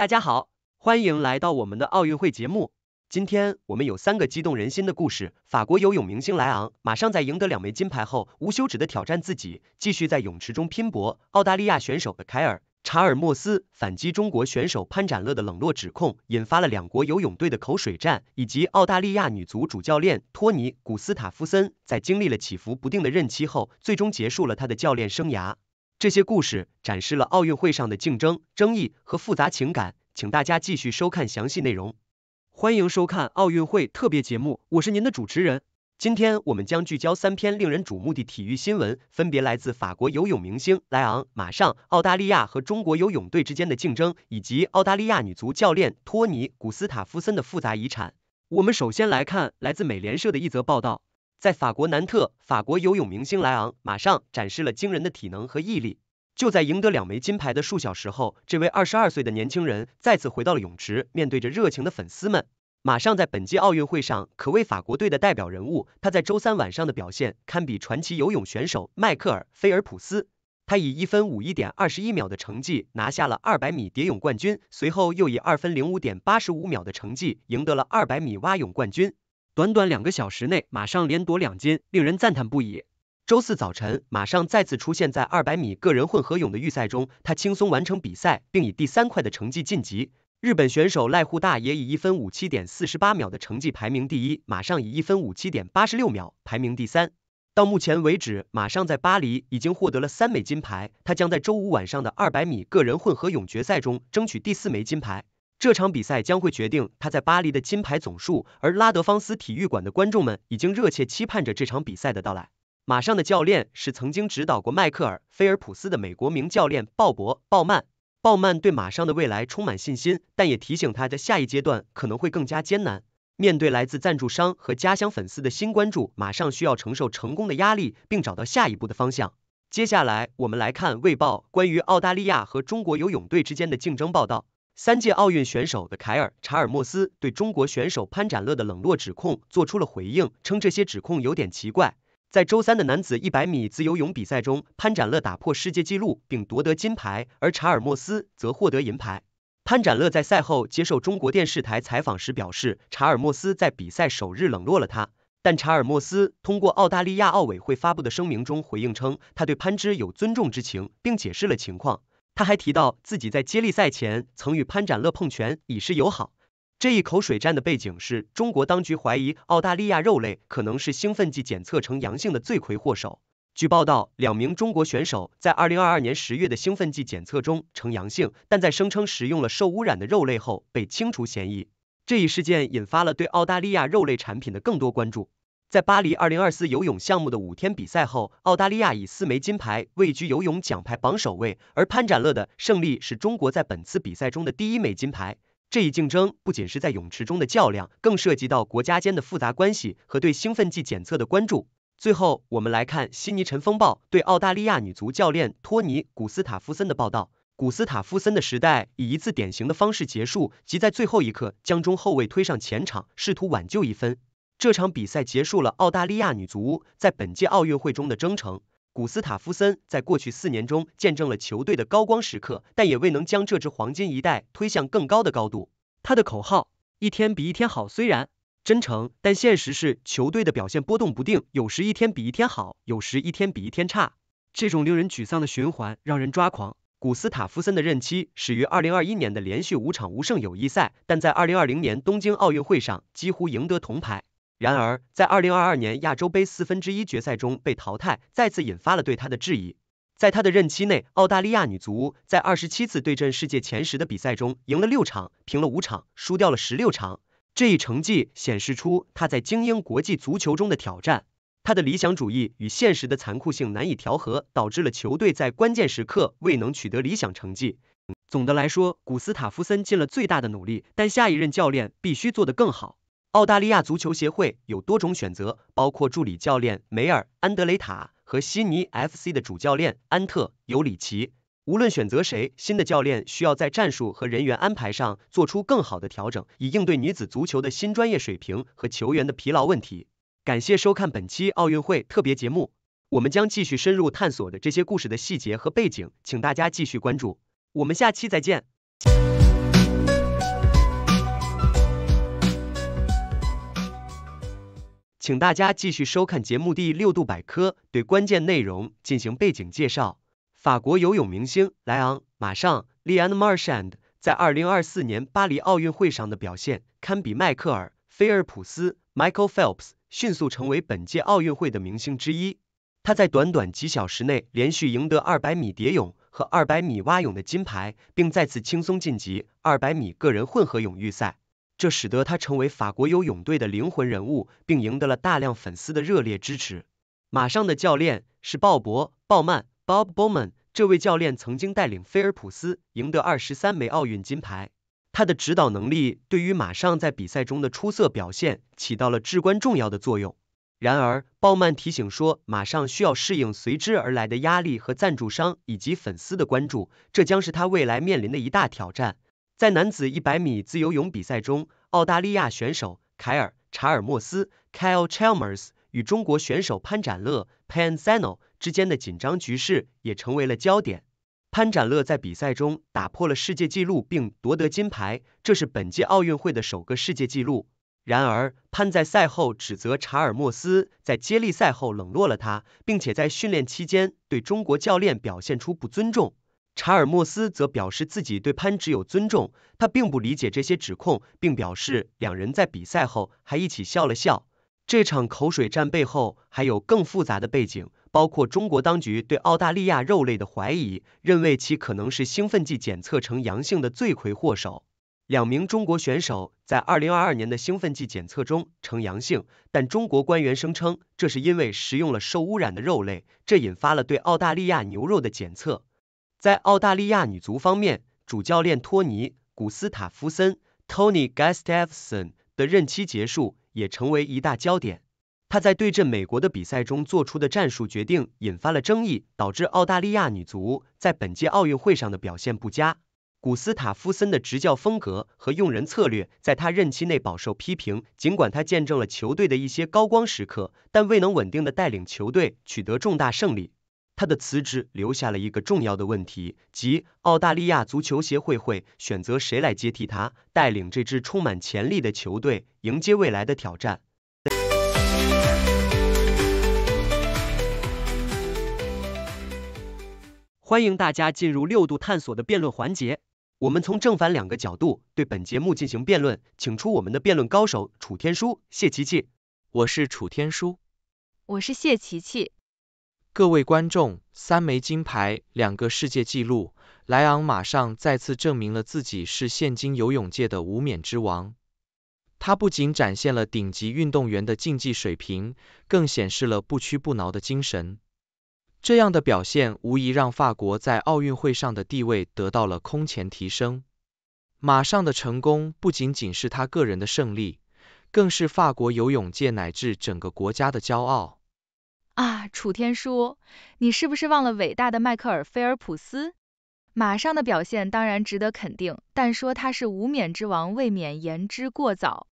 大家好，欢迎来到我们的奥运会节目。今天我们有三个激动人心的故事：法国游泳明星莱昂马上在赢得两枚金牌后，无休止的挑战自己，继续在泳池中拼搏；澳大利亚选手的凯尔·查尔莫斯反击中国选手潘展乐的冷落指控，引发了两国游泳队的口水战；以及澳大利亚女足主教练托尼·古斯塔夫森在经历了起伏不定的任期后，最终结束了他的教练生涯。这些故事展示了奥运会上的竞争、争议和复杂情感，请大家继续收看详细内容。欢迎收看奥运会特别节目，我是您的主持人。今天我们将聚焦三篇令人瞩目的体育新闻，分别来自法国游泳明星莱昂、马上澳大利亚和中国游泳队之间的竞争，以及澳大利亚女足教练托尼·古斯塔夫森的复杂遗产。我们首先来看来自美联社的一则报道。在法国南特，法国游泳明星莱昂马上展示了惊人的体能和毅力。就在赢得两枚金牌的数小时后，这位二十二岁的年轻人再次回到了泳池，面对着热情的粉丝们。马上在本届奥运会上，可谓法国队的代表人物。他在周三晚上的表现堪比传奇游泳选手迈克尔菲尔普斯。他以一分五一点二十一秒的成绩拿下了二百米蝶泳冠军，随后又以二分零五点八十五秒的成绩赢得了二百米蛙泳冠军。短短两个小时内，马上连夺两金，令人赞叹不已。周四早晨，马上再次出现在二百米个人混合泳的预赛中，他轻松完成比赛，并以第三快的成绩晋级。日本选手濑户大也以一分五七点四十八秒的成绩排名第一，马上以一分五七点八十六秒排名第三。到目前为止，马上在巴黎已经获得了三枚金牌，他将在周五晚上的二百米个人混合泳决赛中争取第四枚金牌。这场比赛将会决定他在巴黎的金牌总数，而拉德芳斯体育馆的观众们已经热切期盼着这场比赛的到来。马上的教练是曾经指导过迈克尔·菲尔普斯的美国名教练鲍勃·鲍曼。鲍曼对马上的未来充满信心，但也提醒他的下一阶段可能会更加艰难。面对来自赞助商和家乡粉丝的新关注，马上需要承受成功的压力，并找到下一步的方向。接下来，我们来看《卫报》关于澳大利亚和中国游泳队之间的竞争报道。三届奥运选手的凯尔·查尔莫斯对中国选手潘展乐的冷落指控做出了回应，称这些指控有点奇怪。在周三的男子一百米自由泳比赛中，潘展乐打破世界纪录并夺得金牌，而查尔莫斯则获得银牌。潘展乐在赛后接受中国电视台采访时表示，查尔莫斯在比赛首日冷落了他。但查尔莫斯通过澳大利亚奥委会发布的声明中回应称，他对潘之有尊重之情，并解释了情况。他还提到，自己在接力赛前曾与潘展乐碰拳，以示友好。这一口水战的背景是中国当局怀疑澳大利亚肉类可能是兴奋剂检测呈阳性的罪魁祸首。据报道，两名中国选手在二零二二年十月的兴奋剂检测中呈阳性，但在声称食用了受污染的肉类后被清除嫌疑。这一事件引发了对澳大利亚肉类产品的更多关注。在巴黎二零二四游泳项目的五天比赛后，澳大利亚以四枚金牌位居游泳奖牌榜首位，而潘展乐的胜利是中国在本次比赛中的第一枚金牌。这一竞争不仅是在泳池中的较量，更涉及到国家间的复杂关系和对兴奋剂检测的关注。最后，我们来看悉尼尘风暴对澳大利亚女足教练托尼·古斯塔夫森的报道。古斯塔夫森的时代以一次典型的方式结束，即在最后一刻将中后卫推上前场，试图挽救一分。这场比赛结束了澳大利亚女足在本届奥运会中的征程。古斯塔夫森在过去四年中见证了球队的高光时刻，但也未能将这支黄金一代推向更高的高度。他的口号“一天比一天好”，虽然真诚，但现实是球队的表现波动不定，有时一天比一天好，有时一天比一天差。这种令人沮丧的循环让人抓狂。古斯塔夫森的任期始于二零二一年的连续五场无胜友谊赛，但在二零二零年东京奥运会上几乎赢得铜牌。然而，在二零二二年亚洲杯四分之一决赛中被淘汰，再次引发了对他的质疑。在他的任期内，澳大利亚女足在二十七次对阵世界前十的比赛中赢了六场，平了五场，输掉了十六场。这一成绩显示出他在精英国际足球中的挑战。他的理想主义与现实的残酷性难以调和，导致了球队在关键时刻未能取得理想成绩。总的来说，古斯塔夫森尽了最大的努力，但下一任教练必须做得更好。澳大利亚足球协会有多种选择，包括助理教练梅尔安德雷塔和悉尼 FC 的主教练安特尤里奇。无论选择谁，新的教练需要在战术和人员安排上做出更好的调整，以应对女子足球的新专业水平和球员的疲劳问题。感谢收看本期奥运会特别节目，我们将继续深入探索的这些故事的细节和背景，请大家继续关注，我们下期再见。请大家继续收看节目《第六度百科》，对关键内容进行背景介绍。法国游泳明星莱昂·马上 l e a n Marchand） 在2024年巴黎奥运会上的表现堪比迈克尔·菲尔普斯 （Michael Phelps），迅速成为本届奥运会的明星之一。他在短短几小时内连续赢得200米蝶泳和200米蛙泳的金牌，并再次轻松晋级200米个人混合泳预赛。这使得他成为法国游泳队的灵魂人物，并赢得了大量粉丝的热烈支持。马上的教练是鲍勃·鲍曼 （Bob Bowman），这位教练曾经带领菲尔普斯赢得二十三枚奥运金牌，他的指导能力对于马上在比赛中的出色表现起到了至关重要的作用。然而，鲍曼提醒说，马上需要适应随之而来的压力和赞助商以及粉丝的关注，这将是他未来面临的一大挑战。在男子一百米自由泳比赛中，澳大利亚选手凯尔·查尔莫斯 （Kyle Chalmers） 与中国选手潘展乐 （Pan z e n o 之间的紧张局势也成为了焦点。潘展乐在比赛中打破了世界纪录并夺得金牌，这是本届奥运会的首个世界纪录。然而，潘在赛后指责查尔莫斯在接力赛后冷落了他，并且在训练期间对中国教练表现出不尊重。查尔莫斯则表示自己对潘只有尊重，他并不理解这些指控，并表示两人在比赛后还一起笑了笑。这场口水战背后还有更复杂的背景，包括中国当局对澳大利亚肉类的怀疑，认为其可能是兴奋剂检测呈阳性的罪魁祸首。两名中国选手在二零二二年的兴奋剂检测中呈阳性，但中国官员声称这是因为食用了受污染的肉类，这引发了对澳大利亚牛肉的检测。在澳大利亚女足方面，主教练托尼·古斯塔夫森 （Tony g u s t a f s o n 的任期结束也成为一大焦点。他在对阵美国的比赛中做出的战术决定引发了争议，导致澳大利亚女足在本届奥运会上的表现不佳。古斯塔夫森的执教风格和用人策略在他任期内饱受批评，尽管他见证了球队的一些高光时刻，但未能稳定的带领球队取得重大胜利。他的辞职留下了一个重要的问题，即澳大利亚足球协会会选择谁来接替他，带领这支充满潜力的球队迎接未来的挑战。欢迎大家进入六度探索的辩论环节，我们从正反两个角度对本节目进行辩论，请出我们的辩论高手楚天舒、谢琪琪。我是楚天舒，我是谢琪琪。各位观众，三枚金牌，两个世界纪录，莱昂马上再次证明了自己是现今游泳界的无冕之王。他不仅展现了顶级运动员的竞技水平，更显示了不屈不挠的精神。这样的表现无疑让法国在奥运会上的地位得到了空前提升。马上的成功不仅仅是他个人的胜利，更是法国游泳界乃至整个国家的骄傲。啊，楚天舒，你是不是忘了伟大的迈克尔菲尔普斯？马上的表现当然值得肯定，但说他是无冕之王未免言之过早。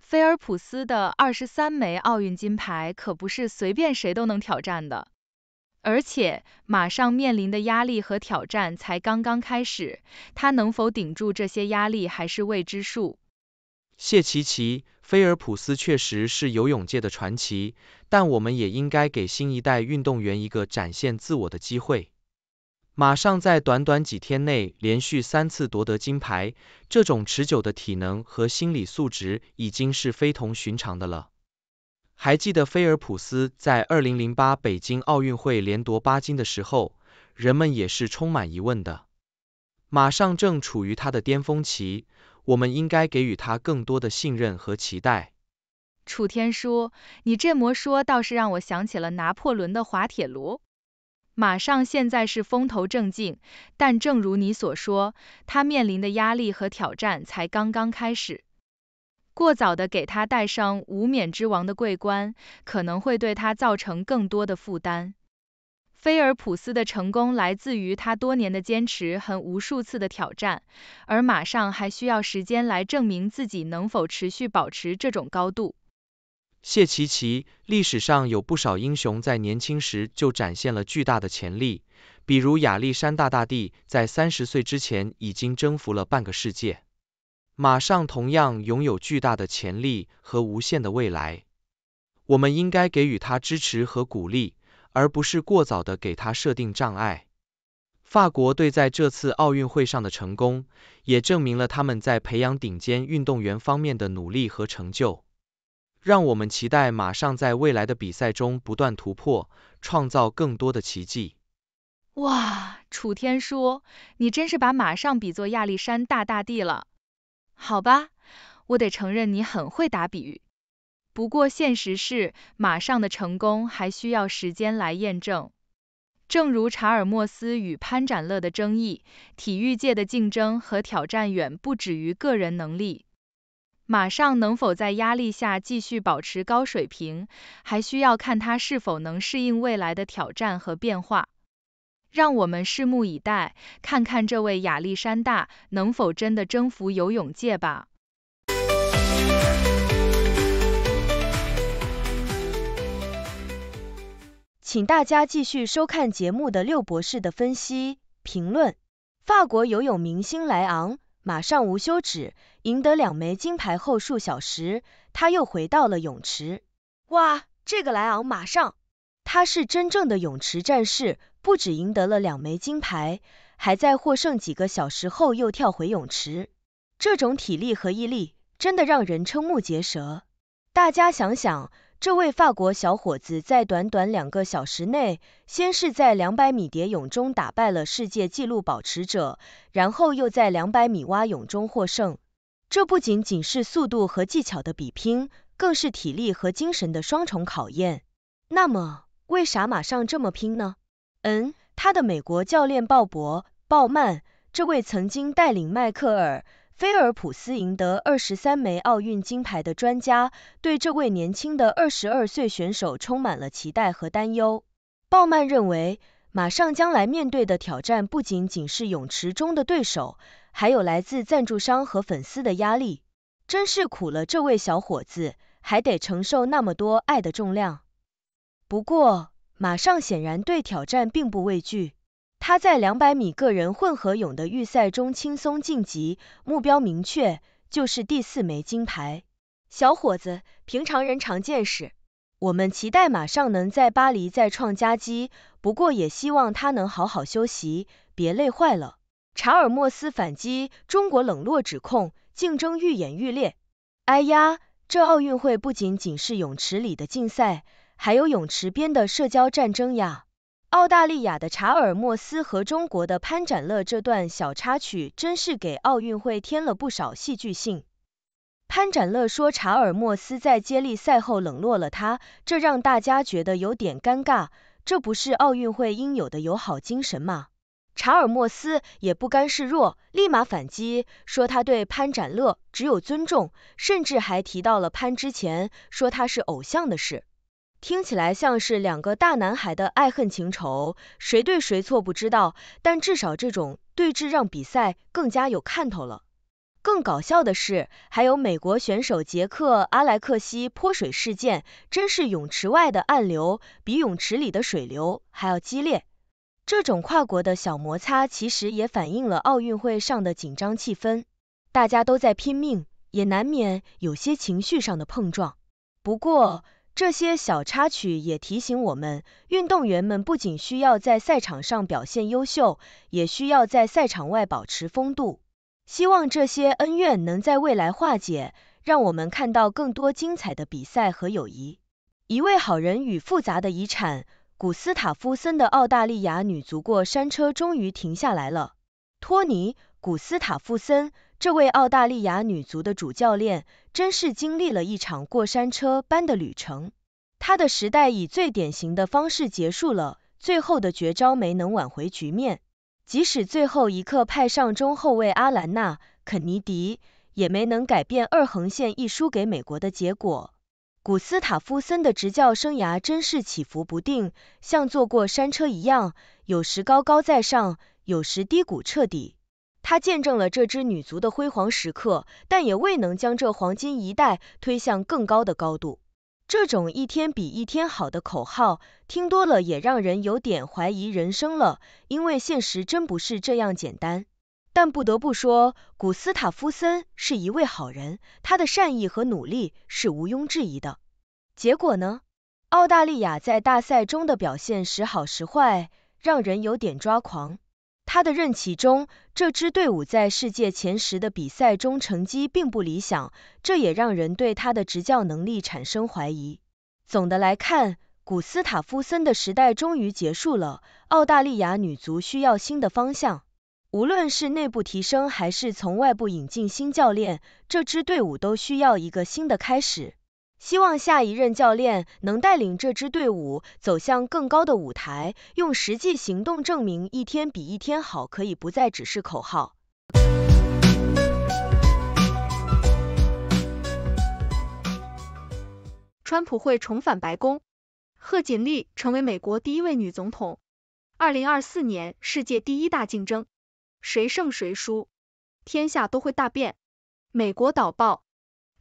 菲尔普斯的二十三枚奥运金牌可不是随便谁都能挑战的，而且马上面临的压力和挑战才刚刚开始，他能否顶住这些压力还是未知数。谢奇奇，菲尔普斯确实是游泳界的传奇，但我们也应该给新一代运动员一个展现自我的机会。马上在短短几天内连续三次夺得金牌，这种持久的体能和心理素质已经是非同寻常的了。还记得菲尔普斯在二零零八北京奥运会连夺八金的时候，人们也是充满疑问的。马上正处于他的巅峰期。我们应该给予他更多的信任和期待。楚天舒，你这么说倒是让我想起了拿破仑的滑铁卢。马上现在是风头正劲，但正如你所说，他面临的压力和挑战才刚刚开始。过早的给他戴上无冕之王的桂冠，可能会对他造成更多的负担。菲尔普斯的成功来自于他多年的坚持和无数次的挑战，而马上还需要时间来证明自己能否持续保持这种高度。谢奇奇，历史上有不少英雄在年轻时就展现了巨大的潜力，比如亚历山大大帝在三十岁之前已经征服了半个世界。马上同样拥有巨大的潜力和无限的未来，我们应该给予他支持和鼓励。而不是过早的给他设定障碍。法国队在这次奥运会上的成功，也证明了他们在培养顶尖运动员方面的努力和成就。让我们期待马上在未来的比赛中不断突破，创造更多的奇迹。哇，楚天舒，你真是把马上比作亚历山大大帝了。好吧，我得承认你很会打比喻。不过，现实是，马上的成功还需要时间来验证。正如查尔莫斯与潘展乐的争议，体育界的竞争和挑战远不止于个人能力。马上能否在压力下继续保持高水平，还需要看他是否能适应未来的挑战和变化。让我们拭目以待，看看这位亚历山大能否真的征服游泳界吧。请大家继续收看节目的六博士的分析评论。法国游泳明星莱昂马上无休止赢得两枚金牌后数小时，他又回到了泳池。哇，这个莱昂马上，他是真正的泳池战士，不止赢得了两枚金牌，还在获胜几个小时后又跳回泳池。这种体力和毅力真的让人瞠目结舌。大家想想。这位法国小伙子在短短两个小时内，先是在200米蝶泳中打败了世界纪录保持者，然后又在200米蛙泳中获胜。这不仅仅是速度和技巧的比拼，更是体力和精神的双重考验。那么，为啥马上这么拼呢？嗯，他的美国教练鲍勃·鲍曼，这位曾经带领迈克尔。菲尔普斯赢得二十三枚奥运金牌的专家对这位年轻的二十二岁选手充满了期待和担忧。鲍曼认为，马上将来面对的挑战不仅仅是泳池中的对手，还有来自赞助商和粉丝的压力。真是苦了这位小伙子，还得承受那么多爱的重量。不过，马上显然对挑战并不畏惧。他在两百米个人混合泳的预赛中轻松晋级，目标明确，就是第四枚金牌。小伙子，平常人常见识，我们期待马上能在巴黎再创佳绩。不过也希望他能好好休息，别累坏了。查尔莫斯反击中国冷落指控，竞争愈演愈烈。哎呀，这奥运会不仅仅是泳池里的竞赛，还有泳池边的社交战争呀。澳大利亚的查尔莫斯和中国的潘展乐这段小插曲，真是给奥运会添了不少戏剧性。潘展乐说查尔莫斯在接力赛后冷落了他，这让大家觉得有点尴尬，这不是奥运会应有的友好精神吗？查尔莫斯也不甘示弱，立马反击，说他对潘展乐只有尊重，甚至还提到了潘之前说他是偶像的事。听起来像是两个大男孩的爱恨情仇，谁对谁错不知道，但至少这种对峙让比赛更加有看头了。更搞笑的是，还有美国选手杰克阿莱克西泼水事件，真是泳池外的暗流，比泳池里的水流还要激烈。这种跨国的小摩擦，其实也反映了奥运会上的紧张气氛，大家都在拼命，也难免有些情绪上的碰撞。不过，这些小插曲也提醒我们，运动员们不仅需要在赛场上表现优秀，也需要在赛场外保持风度。希望这些恩怨能在未来化解，让我们看到更多精彩的比赛和友谊。一位好人与复杂的遗产。古斯塔夫森的澳大利亚女足过山车终于停下来了。托尼。古斯塔夫森这位澳大利亚女足的主教练，真是经历了一场过山车般的旅程。他的时代以最典型的方式结束了，最后的绝招没能挽回局面。即使最后一刻派上中后卫阿兰娜·肯尼迪，也没能改变二横线一输给美国的结果。古斯塔夫森的执教生涯真是起伏不定，像坐过山车一样，有时高高在上，有时低谷彻底。他见证了这支女足的辉煌时刻，但也未能将这黄金一代推向更高的高度。这种一天比一天好的口号，听多了也让人有点怀疑人生了，因为现实真不是这样简单。但不得不说，古斯塔夫森是一位好人，他的善意和努力是毋庸置疑的。结果呢？澳大利亚在大赛中的表现时好时坏，让人有点抓狂。他的任期中，这支队伍在世界前十的比赛中成绩并不理想，这也让人对他的执教能力产生怀疑。总的来看，古斯塔夫森的时代终于结束了，澳大利亚女足需要新的方向。无论是内部提升，还是从外部引进新教练，这支队伍都需要一个新的开始。希望下一任教练能带领这支队伍走向更高的舞台，用实际行动证明一天比一天好可以不再只是口号。川普会重返白宫，贺锦丽成为美国第一位女总统。二零二四年世界第一大竞争，谁胜谁输，天下都会大变。美国导报。